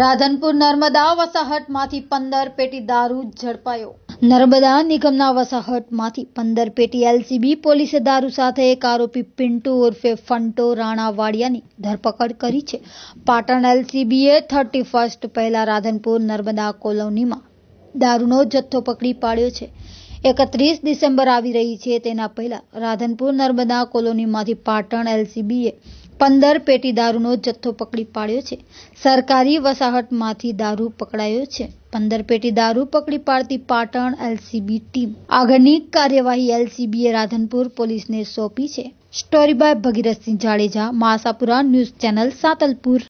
રાધનપુર નર્મદા વસાહતમાંથી પંદર પેટી દારૂ ઝડપાયો નર્મદા નિગમના વસાહતમાંથી પંદર પેટી એલસીબી પોલીસે દારૂ સાથે એક આરોપી પિન્ટુ ઉર્ફે ફંટો રાણાવાડિયાની ધરપકડ કરી છે પાટણ એલસીબીએ થર્ટી ફર્સ્ટ પહેલા રાધનપુર નર્મદા કોલોનીમાં દારૂનો જથ્થો પકડી પાડ્યો છે એકત્રીસ ડિસેમ્બર આવી રહી છે તેના પહેલા રાધનપુર નર્મદા કોલોનીમાંથી પાટણ એલસીબીએ પંદર પેટી દારૂનો જથ્થો પકડી પાડ્યો છે સરકારી વસાહતમાંથી દારૂ પકડાયો છે પંદર પેટી દારૂ પકડી પાડતી પાટણ એલસીબી ટીમ આગળની કાર્યવાહી એલસીબીએ રાધનપુર પોલીસને સોંપી છે story by Bhagirathsinh Jadeja Masapura news channel Satalpur